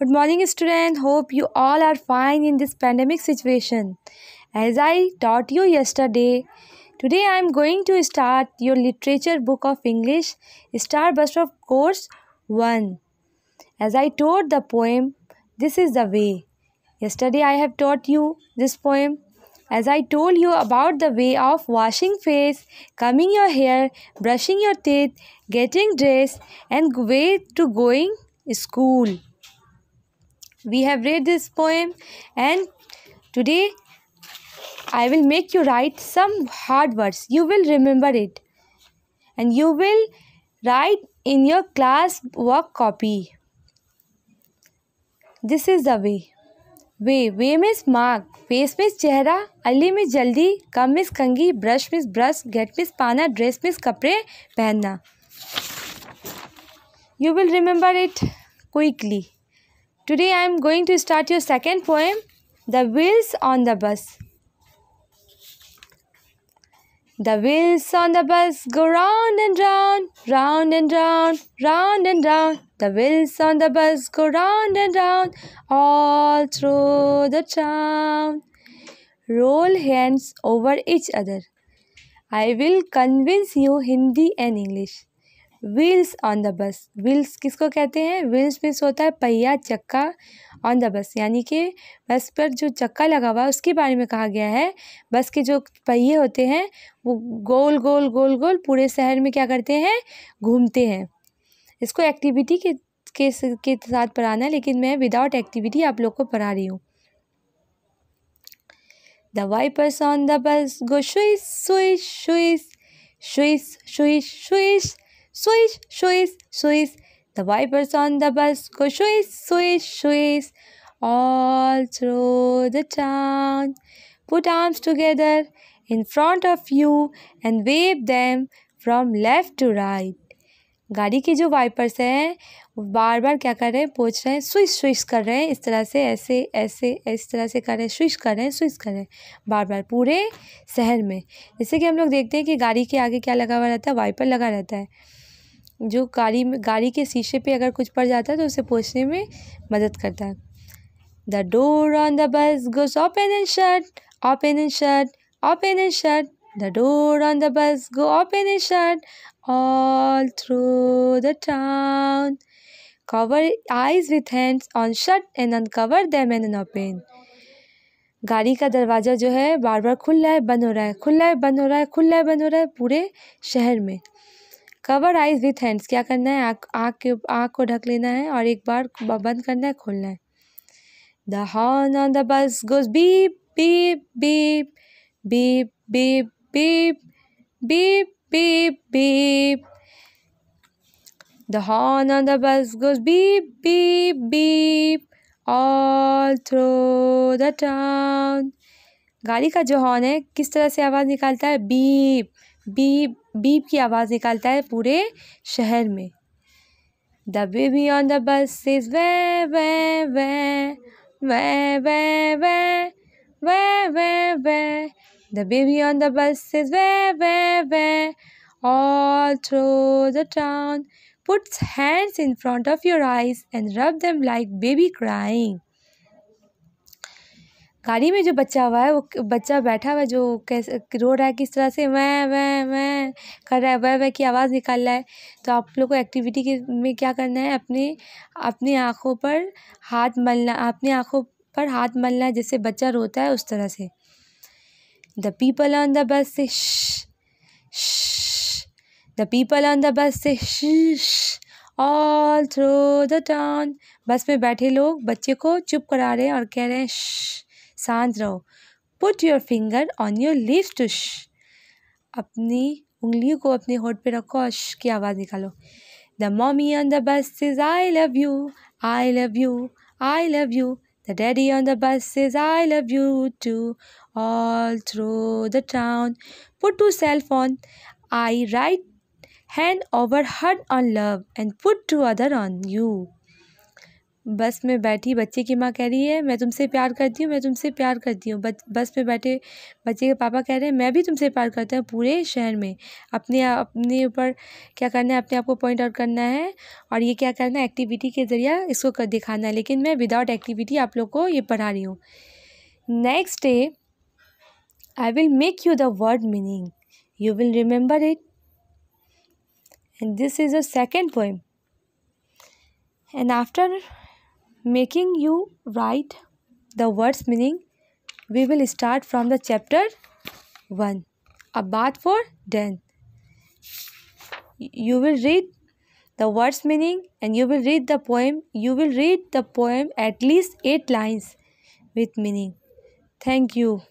Good morning, students. Hope you all are fine in this pandemic situation. As I taught you yesterday, today I am going to start your literature book of English Starburst of Course 1. As I taught the poem, This is the Way. Yesterday I have taught you this poem. As I told you about the way of washing face, combing your hair, brushing your teeth, getting dressed and way to going school. we have read this poem and today i will make you write some hard words you will remember it and you will write in your class work copy this is the way way way means mark face means चेहरा अली means जल्दी comb means कंगी brush means brush get means पाना dress means कपड़े पहनना you will remember it quickly Today I am going to start your second poem, The Wheels on the Bus. The wheels on the bus go round and round, round and round, round and round. The wheels on the bus go round and round, all through the town. Roll hands over each other. I will convince you Hindi and English. Wheels on the bus wheels किसको कहते हैं wheels means होता है पहिया चक्का on the बस यानी कि बस पर जो चक्का लगा हुआ है उसके बारे में कहा गया है बस के जो पहिए होते हैं वो गोल गोल गोल गोल पूरे शहर में क्या करते हैं घूमते हैं इसको एक्टिविटी के के के साथ पढ़ाना है लेकिन मैं विदाउट एक्टिविटी आप लोग को पढ़ा रही हूँ the wipers on the bus go शुइस शुइस शुइस शुइस शुइस शुइस Swish, swish, swish. The wipers on the bus go swish, swish, swish. All through the town. Put arms together in front of you and wave them from left to right. गाड़ी के जो wipers हैं बार बार क्या कर रहे हैं पोछ रहे हैं स्विच स्विच कर रहे हैं इस तरह से ऐसे ऐसे इस तरह से कर रहे हैं स्विच कर रहे हैं स्विच कर रहे हैं बार बार पूरे शहर में जैसे कि हम लोग देखते हैं कि गाड़ी के आगे क्या लगा हुआ रहता है वाइपर लगा रहता है जो गाड़ी में गाड़ी के शीशे पे अगर कुछ पड़ जाता है तो उसे पोंछने में मदद करता है the door on the bus goes open and shut open and shut open and door on the bus go bus go shut all through the town cover town. With hands on shut and shut cover them and and open गाड़ी का दरवाज़ा जो है बार बार खुल रहा है बंद हो रहा है खुल रहा है बंद हो रहा है खुल रहा है बंद हो रहा है पूरे शहर में कवर आइज विथ हैंड्स क्या करना है आँख आँख के आँख को ढक लेना है और एक बार बंद करना है खोलना है the horn on the bus goes beep beep beep beep beep beep beep beep beep the horn on the bus goes beep beep beep all through the town गाड़ी का जो हॉर्न है किस तरह से आवाज़ निकालता है बीप बीप बीप की आवाज़ निकालता है पूरे शहर में the baby on the bus is wah wah wah wah wah wah wah wah wah the baby on the bus is wah wah wah all through the town puts hands in front of your eyes and rub them like baby crying गाड़ी में जो बच्चा हुआ है वो बच्चा बैठा हुआ है जो कैसे रो रहा है किस तरह से मैं मैं मैं कर रहा है वह वह की आवाज़ निकाल रहा है तो आप लोग को एक्टिविटी के में क्या करना है अपने अपनी आँखों पर हाथ मलना अपनी आँखों पर हाथ मलना है जैसे बच्चा रोता है उस तरह से द पीपल ऑन द बस से द पीपल ऑन द बस से ऑल थ्रो द टाउन बस में बैठे लोग बच्चे को चुप करा रहे हैं और कह रहे हैं शांत रहो put your finger on your lips to shh अपनी उंगलियों को अपने होठ पे रखो और श की आवाज़ निकालो the mommy on the bus is I love you I love you I love you the daddy on the bus is I love you too all through the town put to self on I right hand over heard on love and put to other on you bus में बैठी बच्चे की माँ कह रही है मैं तुमसे प्यार करती हूँ मैं तुमसे प्यार करती हूँ बस में बैठे बच्चे के पापा कह रहे हैं मैं भी तुमसे प्यार करता हूँ पूरे शहर में अपने अपने ऊपर क्या करना है अपने आप को पॉइंट आउट करना है और ये क्या करना है एक्टिविटी के ज़रिए इसको कर दिखाना है लेकिन मैं विदाउट एक्टिविटी आप लोग को ये पढ़ा रही हूँ next day I will make you the word meaning you will remember it and this is a second poem and after making you write the word's meaning, we will start from the chapter 1 A Bath for Den. You will read the word's meaning and you will read the poem. You will read the poem at least 8 lines with meaning. Thank you.